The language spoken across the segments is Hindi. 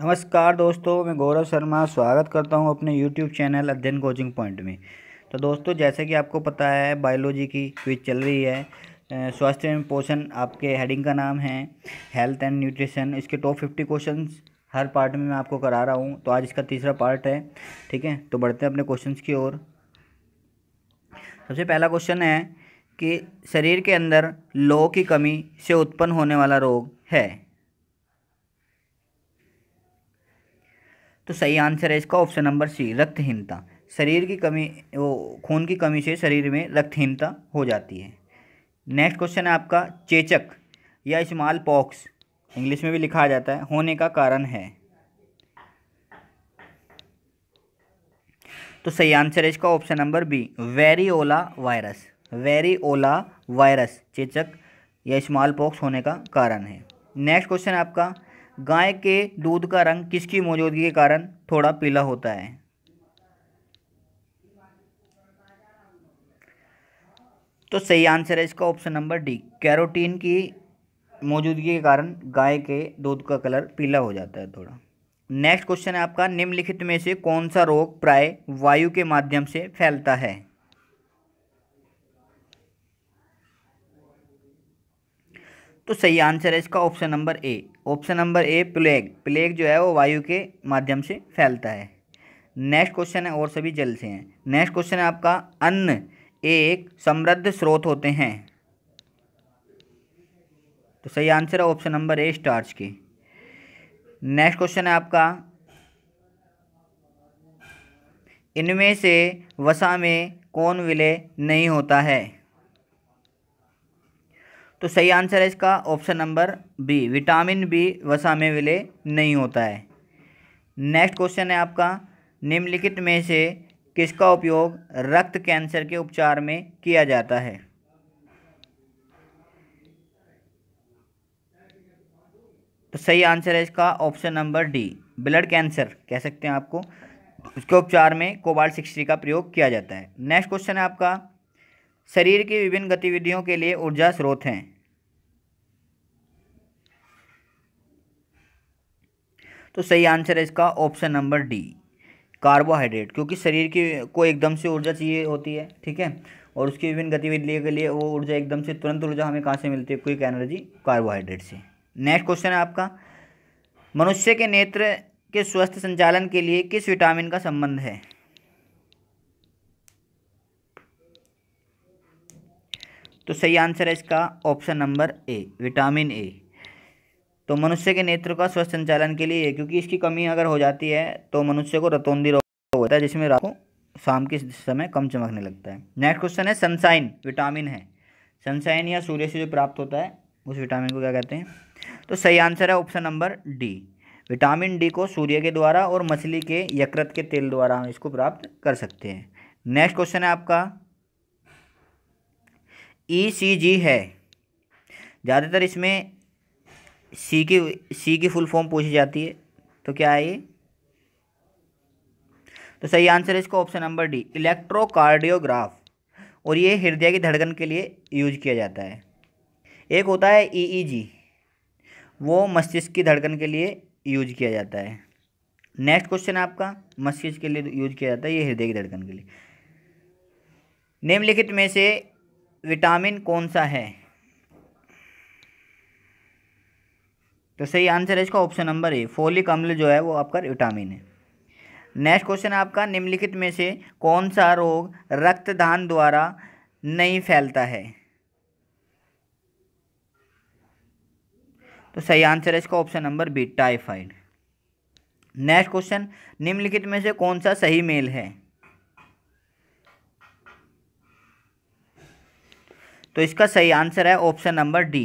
नमस्कार दोस्तों मैं गौरव शर्मा स्वागत करता हूं अपने YouTube channel Adhyayan coaching point में तो दोस्तों जैसे कि आपको पता है बायोलॉजी की क्विज चल रही है स्वास्थ्य एवं पोषण आपके हेडिंग का नाम है हेल्थ एंड न्यूट्रिशन इसके टॉप फिफ्टी क्वेश्चन हर पार्ट में मैं आपको करा रहा हूँ तो आज इसका तीसरा पार्ट है ठीक है तो बढ़ते हैं अपने क्वेश्चन की ओर सबसे पहला क्वेश्चन है कि शरीर के अंदर लो की कमी से उत्पन्न होने वाला रोग है तो सही आंसर है इसका ऑप्शन नंबर सी रक्तहीनता शरीर की कमी वो खून की कमी से शरीर में रक्तहीनता हो जाती है नेक्स्ट क्वेश्चन है आपका चेचक या स्मॉल पॉक्स इंग्लिश में भी लिखा जाता है होने का कारण है तो सही आंसर है इसका option number B variola virus variola virus चेचक या स्मॉल पॉक्स होने का कारण है नेक्स्ट क्वेश्चन है आपका गाय के दूध का रंग किसकी मौजूदगी के कारण थोड़ा पीला होता है तो सही आंसर है इसका ऑप्शन नंबर डी कैरोटीन की मौजूदगी के कारण गाय के दूध का कलर पीला हो जाता है थोड़ा नेक्स्ट क्वेश्चन है आपका निम्नलिखित में से कौन सा रोग प्राय वायु के माध्यम से फैलता है तो सही आंसर है इसका option number A option number A plague plague जो है वो वायु के माध्यम से फैलता है नेक्स्ट क्वेश्चन है और सभी जल से हैं नेक्स्ट क्वेश्चन है आपका अन्न एक समृद्ध स्रोत होते हैं तो सही आंसर है ऑप्शन नंबर ए स्टार्च के नेक्स्ट क्वेश्चन है आपका इनमें से वसा में कौन विलय नहीं होता है तो सही आंसर है इसका option number B vitamin B वसा में विलय नहीं होता है नेक्स्ट क्वेश्चन है आपका निम्नलिखित में से किसका उपयोग रक्त कैंसर के उपचार में किया जाता है तो सही आंसर है इसका option number D blood cancer कह सकते हैं आपको उसके उपचार में कोबाल्ट सिक्सटी का प्रयोग किया जाता है नेक्स्ट क्वेश्चन है आपका शरीर की विभिन्न गतिविधियों के लिए ऊर्जा स्रोत हैं तो सही आंसर है इसका ऑप्शन नंबर डी कार्बोहाइड्रेट क्योंकि शरीर की को एकदम से ऊर्जा चाहिए होती है ठीक है और उसकी विभिन्न गतिविधियों के लिए वो ऊर्जा एकदम से तुरंत ऊर्जा हमें कहाँ से मिलती है क्विक एनर्जी कार्बोहाइड्रेट से नेक्स्ट क्वेश्चन है आपका मनुष्य के नेत्र के स्वस्थ संचालन के लिए किस विटामिन का संबंध है तो सही आंसर है इसका option number A vitamin A तो मनुष्य के नेत्र का स्वस्थ संचालन के लिए क्योंकि इसकी कमी अगर हो जाती है तो मनुष्य को रतौंदी रोग होता है जिसमें रात को शाम के समय कम चमकने लगता है नेक्स्ट क्वेश्चन है सनसाइन विटामिन है सनसाइन या सूर्य से जो प्राप्त होता है उस विटामिन को क्या कहते हैं तो सही आंसर है option number D vitamin D को सूर्य के द्वारा और मछली के यकृत के तेल द्वारा हम इसको प्राप्त कर सकते हैं नेक्स्ट क्वेश्चन है आपका ईसीजी e है ज़्यादातर इसमें सी की सी की फुल फॉर्म पूछी जाती है तो क्या है ये तो सही आंसर है इसका ऑप्शन नंबर डी इलेक्ट्रोकार्डियोग्राफ और ये हृदय की धड़कन के लिए यूज किया जाता है एक होता है ईईजी e e वो मस्तिष्क की धड़कन के लिए यूज किया जाता है नेक्स्ट क्वेश्चन आपका मस्तिष्क के लिए यूज किया जाता है ये हृदय की धड़कन के लिए निम्नलिखित में से विटामिन कौन सा है तो सही आंसर है इसका ऑप्शन नंबर ए फोलिक अम्ल जो है वो आपका विटामिन है नेक्स्ट क्वेश्चन आपका निम्नलिखित में से कौन सा रोग रक्तदान द्वारा नहीं फैलता है तो सही आंसर है इसका option number B typhoid next question निम्नलिखित में से कौन सा सही मेल है तो इसका सही आंसर है option number D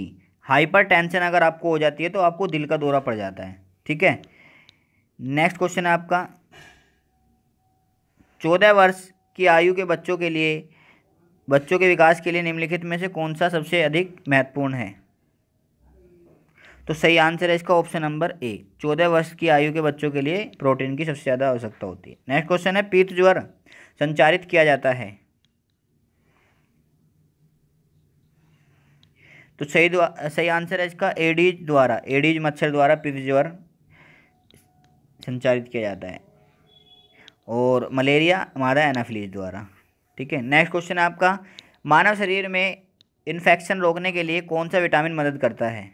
hypertension अगर आपको हो जाती है तो आपको दिल का दौरा पड़ जाता है ठीक है नेक्स्ट क्वेश्चन है आपका चौदह वर्ष की आयु के बच्चों के लिए बच्चों के विकास के लिए निम्नलिखित में से कौन सा सबसे अधिक महत्वपूर्ण है तो सही आंसर है इसका ऑप्शन नंबर ए चौदह वर्ष की आयु के बच्चों के लिए प्रोटीन की सबसे ज़्यादा आवश्यकता होती है नेक्स्ट क्वेश्चन है पीत ज्वर संचारित किया जाता है तो सही सही आंसर है इसका एडीज द्वारा एडीज मच्छर द्वारा पिफज्वर संचारित किया जाता है और मलेरिया मादा एनाफिलीज द्वारा ठीक है नेक्स्ट क्वेश्चन है आपका मानव शरीर में इन्फेक्शन रोकने के लिए कौन सा विटामिन मदद करता है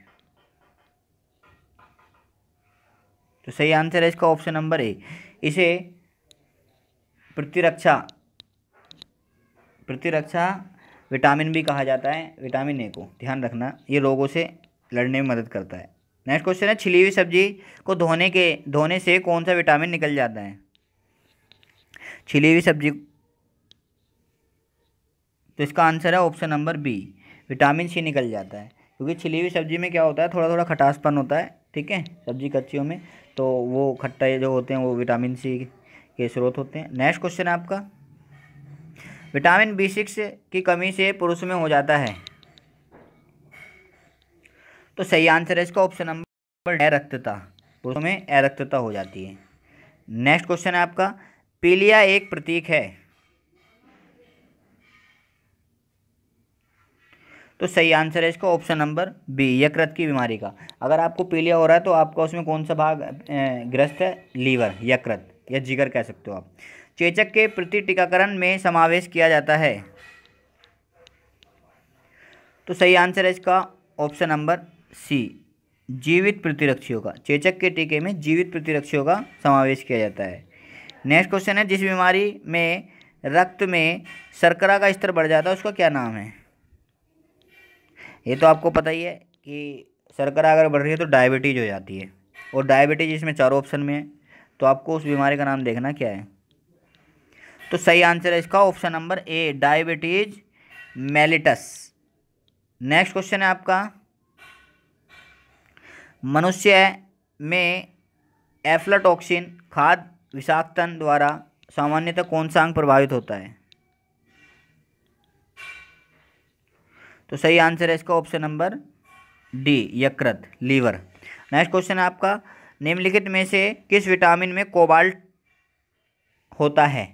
तो सही आंसर है इसका ऑप्शन नंबर ए इसे प्रतिरक्षा प्रतिरक्षा विटामिन बी कहा जाता है विटामिन ए को ध्यान रखना ये रोगों से लड़ने में मदद करता है नेक्स्ट क्वेश्चन है छिली हुई सब्जी को धोने के धोने से कौन सा विटामिन निकल जाता है छिली हुई सब्जी तो इसका आंसर है option number B vitamin C निकल जाता है क्योंकि छिली हुई सब्जी में क्या होता है थोड़ा थोड़ा खटासपन होता है ठीक है सब्जी कच्चियों में तो वो खट्टा जो होते हैं वो विटामिन सी के स्रोत होते हैं नेक्स्ट क्वेश्चन है आपका विटामिन बी सिक्स की कमी से पुरुष में हो जाता है तो सही आंसर है इसका ऑप्शन नंबर अरक्तता पुरुषों में अरक्तता हो जाती है नेक्स्ट क्वेश्चन है आपका पीलिया एक प्रतीक है तो सही आंसर है इसका ऑप्शन नंबर बी यकृत की बीमारी का अगर आपको पीलिया हो रहा है तो आपका उसमें कौन सा भाग ग्रस्त है लीवर यकृत या जिगर कह सकते हो आप चेचक के प्रति टीकाकरण में समावेश किया जाता है तो सही आंसर है इसका ऑप्शन नंबर सी जीवित प्रतिरक्षियों का चेचक के टीके में जीवित प्रतिरक्षियों का समावेश किया जाता है नेक्स्ट क्वेश्चन है जिस बीमारी में रक्त में शर्करा का स्तर बढ़ जाता है उसका क्या नाम है ये तो आपको पता ही है कि शर्करा अगर बढ़ रही है तो डायबिटीज़ हो जाती है और डायबिटीज़ इसमें चारों ऑप्शन में है तो आपको उस बीमारी का नाम देखना क्या है तो सही आंसर है इसका option number A diabetes mellitus next question है आपका मनुष्य में एफ्लाटॉक्सिन खाद विषाक्तन द्वारा सामान्यतः कौन सा अंग प्रभावित होता है तो सही आंसर है इसका ऑप्शन नंबर डी यकृत लीवर नेक्स्ट क्वेश्चन है आपका निम्नलिखित में से किस विटामिन में कोबाल्ट होता है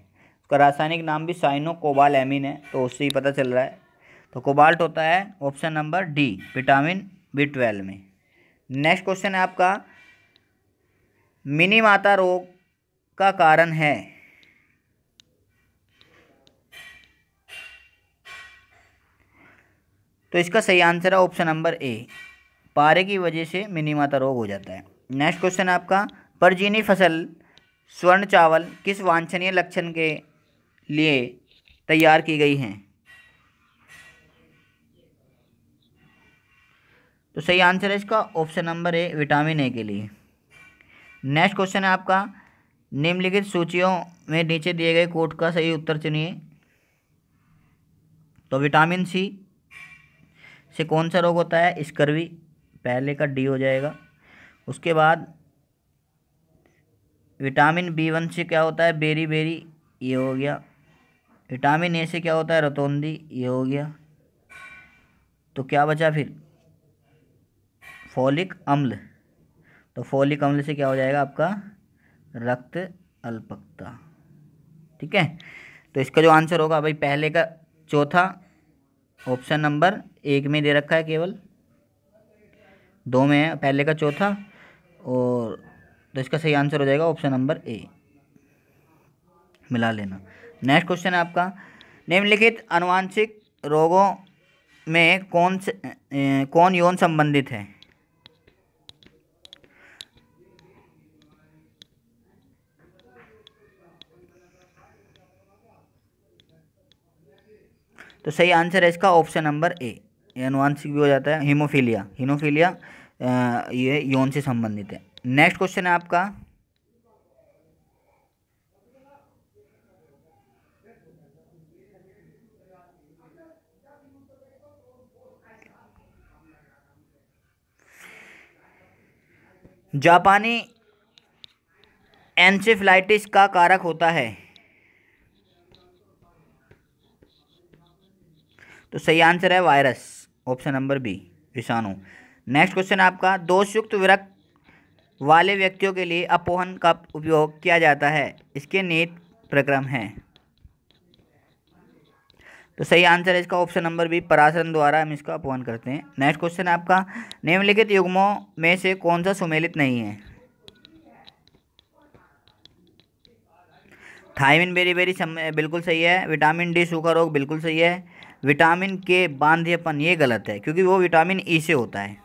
उसका रासायनिक नाम भी साइनो कोबाल एमिन है तो उससे ही पता चल रहा है तो कोबाल्ट होता है option number D vitamin B twelve में नेक्स्ट क्वेश्चन है आपका मिनी माता रोग का कारण है तो इसका सही आंसर है ऑप्शन नंबर ए पारे की वजह से मिनी माता रोग हो जाता है नेक्स्ट क्वेश्चन आपका परजीनी फसल स्वर्ण चावल किस वांछनीय लक्षण के लिए तैयार की गई हैं तो सही आंसर है इसका option number A vitamin A के लिए नेक्स्ट क्वेश्चन है आपका निम्नलिखित सूचियों में नीचे दिए गए कोट का सही उत्तर चुनिए तो विटामिन सी से कौन सा रोग होता है स्कर्वी पहले का डी हो जाएगा उसके बाद विटामिन बी वन से क्या होता है बेरी बेरी ये हो गया विटामिन ए से क्या होता है रतौंदी ये हो गया तो क्या बचा फिर फॉलिक अम्ल तो फॉलिक अम्ल से क्या हो जाएगा आपका रक्त अल्पकता ठीक है तो इसका जो आंसर होगा भाई पहले का चौथा ऑप्शन नंबर एक में दे रखा है केवल दो में है पहले का चौथा और तो इसका सही आंसर हो जाएगा ऑप्शन नंबर ए मिला लेना नेक्स्ट क्वेश्चन है आपका निम्नलिखित अनुवांशिक रोगों में कौन से कौन यौन संबंधित है तो सही आंसर है इसका ऑप्शन नंबर ए अनुवांशिक भी हो जाता है हीमोफीलिया हीमोफीलिया ये यौन से संबंधित है नेक्स्ट क्वेश्चन है आपका जापानी एनसेफ्लाइटिस का कारक होता है तो सही आंसर है वायरस ऑप्शन नंबर बी विषाणु नेक्स्ट क्वेश्चन आपका दोषयुक्त विरक्त वाले व्यक्तियों के लिए अपोहन का उपयोग किया जाता है इसके नियत प्रक्रम हैं तो सही आंसर है इसका ऑप्शन नंबर बी पराशरण द्वारा हम इसका अपवन करते हैं नेक्स्ट क्वेश्चन है आपका निम्नलिखित युग्मों में से कौन सा सुमेलित नहीं है थाइमिन बेरी बेरी सम, बिल्कुल सही है विटामिन डी सूखा रोग बिल्कुल सही है विटामिन के बांध्यपन ये गलत है क्योंकि वो विटामिन ई e से होता है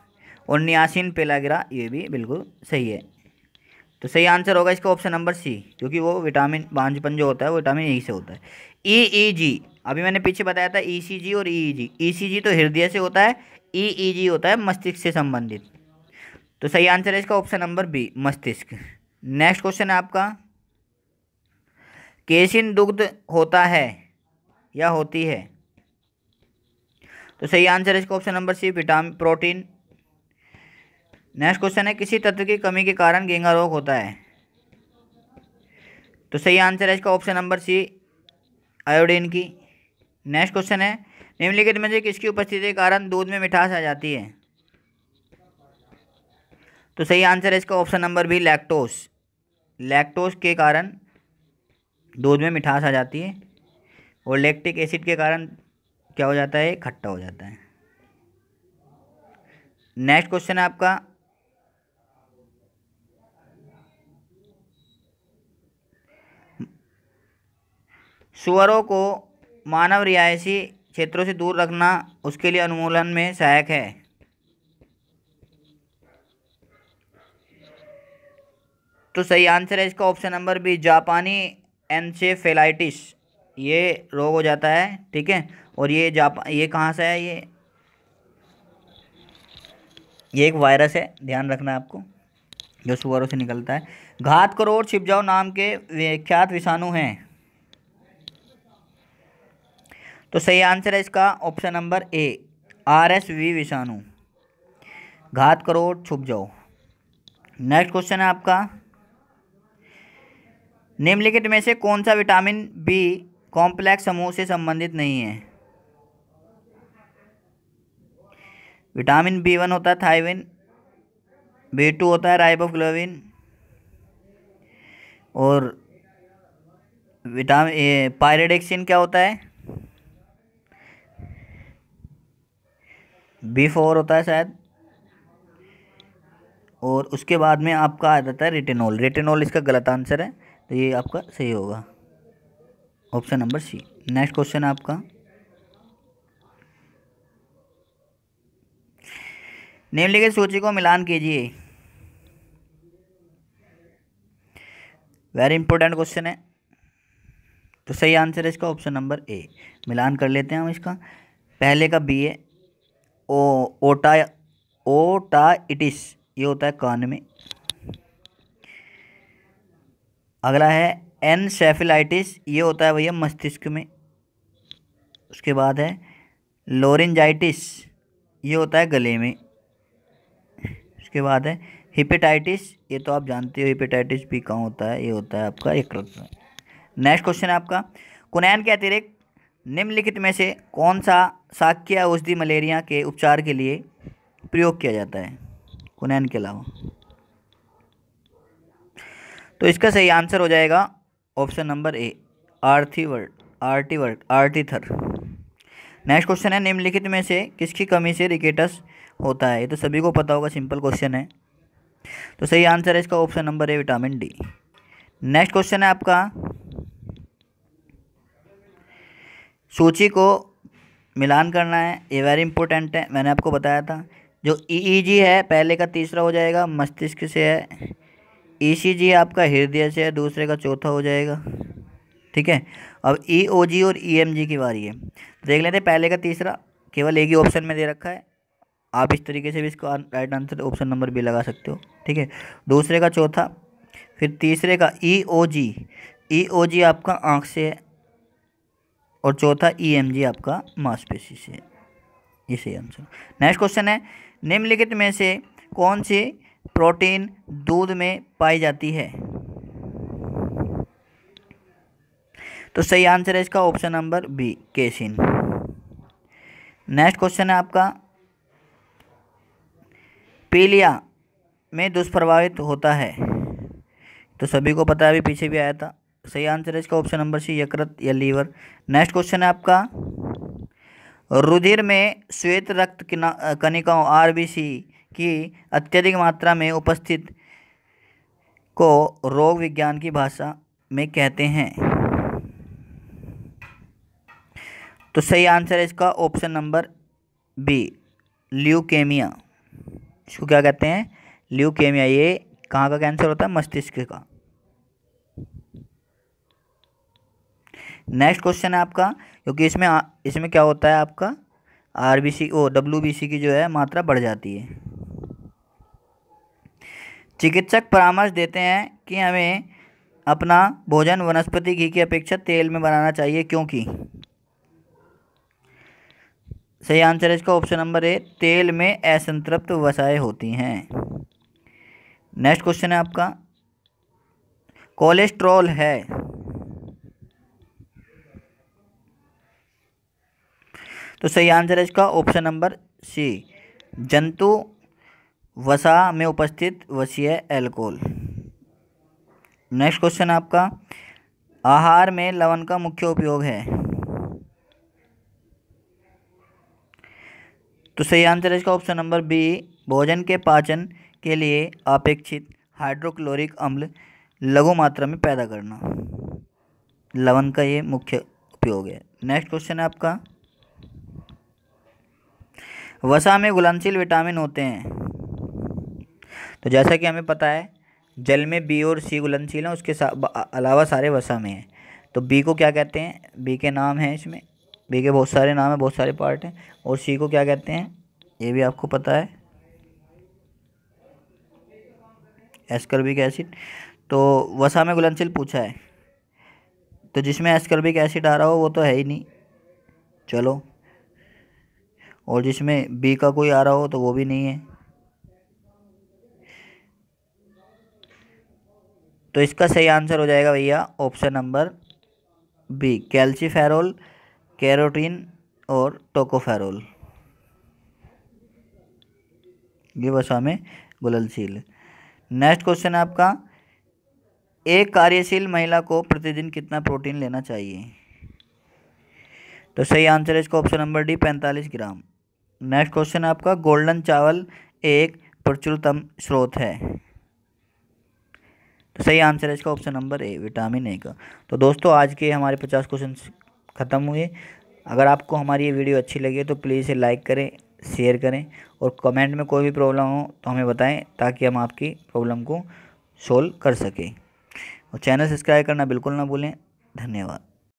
और नियासिन पेलागिरा ये भी बिल्कुल सही है तो सही आंसर होगा इसका ऑप्शन नंबर सी क्योंकि वो विटामिन बांझपन जो होता है वो विटामिन ई e से होता है ई ई जी अभी मैंने पीछे बताया था ईसीजी e और ईईजी e ईसीजी e तो हृदय से होता है ईईजी होता है मस्तिष्क से संबंधित तो सही आंसर है इसका ऑप्शन नंबर बी मस्तिष्क नेक्स्ट क्वेश्चन है आपका केसिन दुग्ध होता है या होती है तो सही आंसर है इसका option number C vitamin protein next question है किसी तत्व की कमी के कारण गेंगा रोग होता है तो सही आंसर है इसका ऑप्शन नंबर सी आयोडीन की नेक्स्ट क्वेश्चन है निम्नलिखित में से किसकी उपस्थिति के कारण दूध में मिठास आ जाती है तो सही आंसर है इसका option number B lactose lactose के कारण दूध में मिठास आ जाती है और लैक्टिक एसिड के कारण क्या हो जाता है खट्टा हो जाता है नेक्स्ट क्वेश्चन है आपका सुअरों को मानव रिहायशी क्षेत्रों से दूर रखना उसके लिए अनुमूलन में सहायक है तो सही आंसर है इसका ऑप्शन नंबर बी जापानी एनसेफेलाइटिस ये रोग हो जाता है ठीक है और ये जापा ये कहाँ से है ये ये एक वायरस है ध्यान रखना आपको जो सुअरों से निकलता है घात करोड़ छिप जाओ नाम के विख्यात विषाणु हैं तो सही आंसर है इसका option number A R S V विषाणु घात करो छुप जाओ नेक्स्ट क्वेश्चन है आपका निम्नलिखित में से कौन सा विटामिन बी कॉम्प्लेक्स समूह से संबंधित नहीं है विटामिन बी वन होता है थाइविन बी टू होता है राइबोफ्लोविन और विटामिन पायरेडिक्सिन क्या होता है बी फोर होता है शायद और उसके बाद में आपका आ जाता है रिटेनॉल रिटेनॉल इसका गलत आंसर है तो ये आपका सही होगा option number C next question आपका निम्नलिखित सूची को मिलान कीजिए वेरी इंपॉर्टेंट क्वेश्चन है तो सही आंसर है इसका ऑप्शन नंबर ए मिलान कर लेते हैं हम इसका पहले का बी है ओ ओटा ओटाइटिस ये होता है कान में अगला है एनसेफिलाइटिस ये होता है भैया मस्तिष्क में उसके बाद है लोरेंजाइटिस ये होता है गले में उसके बाद है हिपेटाइटिस ये तो आप जानते हो हिपेटाइटिस भी कहाँ होता है ये होता है आपका एक नेक्स्ट क्वेश्चन है आपका कुनैन के अतिरिक्त निम्नलिखित में से कौन सा शाक्य औषधि मलेरिया के उपचार के लिए प्रयोग किया जाता है कुनैन के अलावा तो इसका सही आंसर हो जाएगा ऑप्शन नंबर ए आर्थी वर्ड आर्टी वर्ड आर्टीथर नेक्स्ट क्वेश्चन है निम्नलिखित में से किसकी कमी से रिकेटस होता है ये तो सभी को पता होगा सिंपल क्वेश्चन है तो सही आंसर है इसका option number A vitamin D next question है आपका सूची को मिलान करना है ये वेरी इंपॉर्टेंट है मैंने आपको बताया था जो ईईजी e e है पहले का तीसरा हो जाएगा मस्तिष्क से है ईसीजी e आपका हृदय से है दूसरे का चौथा हो जाएगा ठीक है अब ईओजी और ईएमजी की बारी है देख लेते पहले का तीसरा केवल एक ही ऑप्शन में दे रखा है आप इस तरीके से भी इसको right answer option number B लगा सकते हो ठीक है दूसरे का चौथा फिर तीसरे का ई ओ जी ई ओ जी आपका आँख से है और चौथा ई e आपका मांसपेशी से ये सही आंसर नेक्स्ट क्वेश्चन है निम्नलिखित में से कौन सी प्रोटीन दूध में पाई जाती है तो सही आंसर है इसका option number B casein next question है आपका पीलिया में दुष्प्रभावित होता है तो सभी को पता है अभी पीछे भी आया था सही आंसर है इसका ऑप्शन नंबर सी यकृत या लीवर नेक्स्ट क्वेश्चन है आपका रुधिर में श्वेत रक्त कनिकाओं आर की अत्यधिक मात्रा में उपस्थित को रोग विज्ञान की भाषा में कहते हैं तो सही आंसर है इसका ऑप्शन नंबर बी ल्यूकेमिया इसको क्या कहते हैं ल्यूकेमिया ये कहाँ का कैंसर होता है मस्तिष्क का नेक्स्ट क्वेश्चन है आपका क्योंकि इसमें इसमें क्या होता है आपका आर बी सी ओ डब्ल्यू बी सी की जो है मात्रा बढ़ जाती है चिकित्सक परामर्श देते हैं कि हमें अपना भोजन वनस्पति घी की अपेक्षा तेल में बनाना चाहिए क्योंकि सही आंसर है इसका ऑप्शन नंबर ए तेल में असंतृप्त वसाएँ होती हैं नेक्स्ट क्वेश्चन है आपका कोलेस्ट्रॉल है तो सही आंसर है इसका ऑप्शन नंबर सी जंतु वसा में उपस्थित वसीय एल्कोल नेक्स्ट क्वेश्चन आपका आहार में लवण का मुख्य उपयोग है तो सही आंसर है इसका ऑप्शन नंबर बी भोजन के पाचन के लिए अपेक्षित हाइड्रोक्लोरिक अम्ल लघु मात्रा में पैदा करना लवण का ये मुख्य उपयोग है नेक्स्ट क्वेश्चन है आपका वसा में घुलनशील विटामिन होते हैं तो जैसा कि हमें पता है जल में बी और सी घुलनशील हैं उसके अलावा सारे वसा में हैं तो बी को क्या कहते हैं बी के नाम हैं इसमें बी के बहुत सारे नाम हैं बहुत सारे पार्ट हैं और सी को क्या कहते हैं ये भी आपको पता है एस्कर्बिक एसिड तो वसा में घुलनशील पूछा है तो जिसमें एस्कर्बिक एसिड आ रहा हो वो तो है ही नहीं चलो और जिसमें बी का कोई आ रहा हो तो वो भी नहीं है तो इसका सही आंसर हो जाएगा भैया option number B calciferol carotene और टोकोफेरोल ये वसा में गुलंदशील नेक्स्ट क्वेश्चन है आपका एक कार्यशील महिला को प्रतिदिन कितना प्रोटीन लेना चाहिए तो सही आंसर है इसका ऑप्शन नंबर डी पैंतालीस ग्राम नेक्स्ट क्वेश्चन है आपका गोल्डन चावल एक प्रचुरतम स्रोत है तो सही आंसर है इसका option number A vitamin A का तो दोस्तों आज के हमारे पचास क्वेश्चन ख़त्म हुए अगर आपको हमारी ये वीडियो अच्छी लगी तो प्लीज़ इसे लाइक करें शेयर करें और कमेंट में कोई भी प्रॉब्लम हो तो हमें बताएं ताकि हम आपकी प्रॉब्लम को सोल्व कर सकें और चैनल सब्सक्राइब करना बिल्कुल ना भूलें धन्यवाद